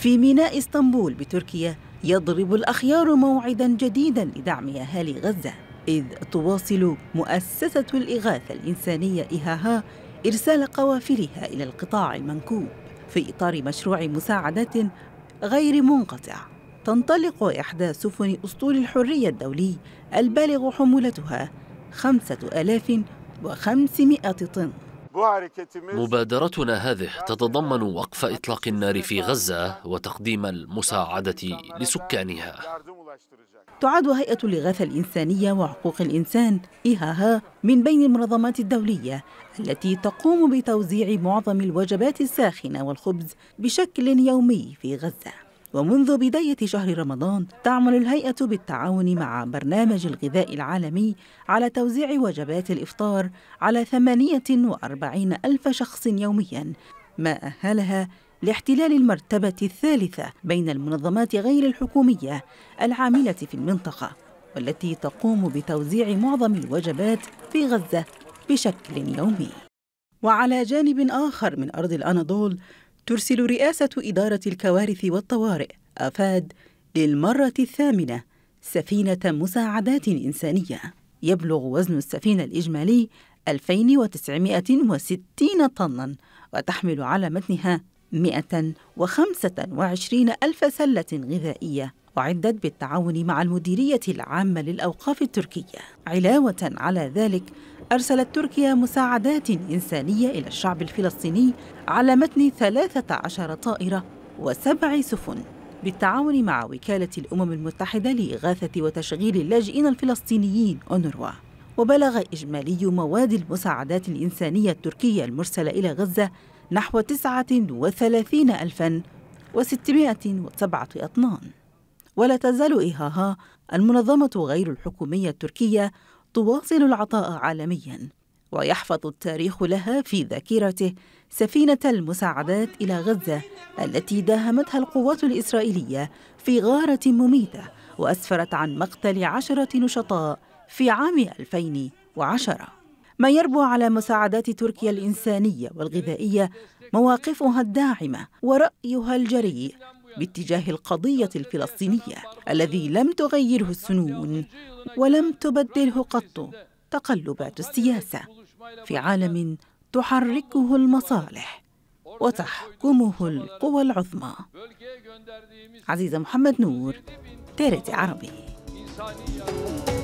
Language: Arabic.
في ميناء اسطنبول بتركيا يضرب الأخيار موعدا جديدا لدعم أهالي غزة إذ تواصل مؤسسة الإغاثة الإنسانية اهاها إرسال قوافلها إلى القطاع المنكوب في إطار مشروع مساعدات غير منقطع تنطلق إحدى سفن أسطول الحرية الدولي البالغ حمولتها 5500 طن مبادرتنا هذه تتضمن وقف إطلاق النار في غزة وتقديم المساعدة لسكانها تعد هيئة الإغاثة الإنسانية وحقوق الإنسان إيهاها من بين المنظمات الدولية التي تقوم بتوزيع معظم الوجبات الساخنة والخبز بشكل يومي في غزة ومنذ بداية شهر رمضان تعمل الهيئة بالتعاون مع برنامج الغذاء العالمي على توزيع وجبات الإفطار على 48 ألف شخص يومياً ما أهلها لاحتلال المرتبة الثالثة بين المنظمات غير الحكومية العاملة في المنطقة والتي تقوم بتوزيع معظم الوجبات في غزة بشكل يومي وعلى جانب آخر من أرض الأناضول ترسل رئاسة إدارة الكوارث والطوارئ أفاد للمرة الثامنة سفينة مساعدات إنسانية يبلغ وزن السفينة الإجمالي 2960 طناً وتحمل على متنها 125 ألف سلة غذائية وعدت بالتعاون مع المديرية العامة للأوقاف التركية علاوة على ذلك أرسلت تركيا مساعدات إنسانية إلى الشعب الفلسطيني على متن 13 طائرة وسبع سفن بالتعاون مع وكالة الأمم المتحدة لإغاثة وتشغيل اللاجئين الفلسطينيين أونروا وبلغ إجمالي مواد المساعدات الإنسانية التركية المرسلة إلى غزة نحو 39 ألفاً و و607 أطنان ولا تزال إيهاها المنظمة غير الحكومية التركية تواصل العطاء عالمياً ويحفظ التاريخ لها في ذاكرته سفينة المساعدات إلى غزة التي داهمتها القوات الإسرائيلية في غارة مميتة وأسفرت عن مقتل عشرة نشطاء في عام 2010 ما يربو على مساعدات تركيا الإنسانية والغذائية مواقفها الداعمة ورأيها الجريء باتجاه القضية الفلسطينية الذي لم تغيره السنون ولم تبدله قط تقلبات السياسة في عالم تحركه المصالح وتحكمه القوى العظمى عزيزة محمد نور تارت عربي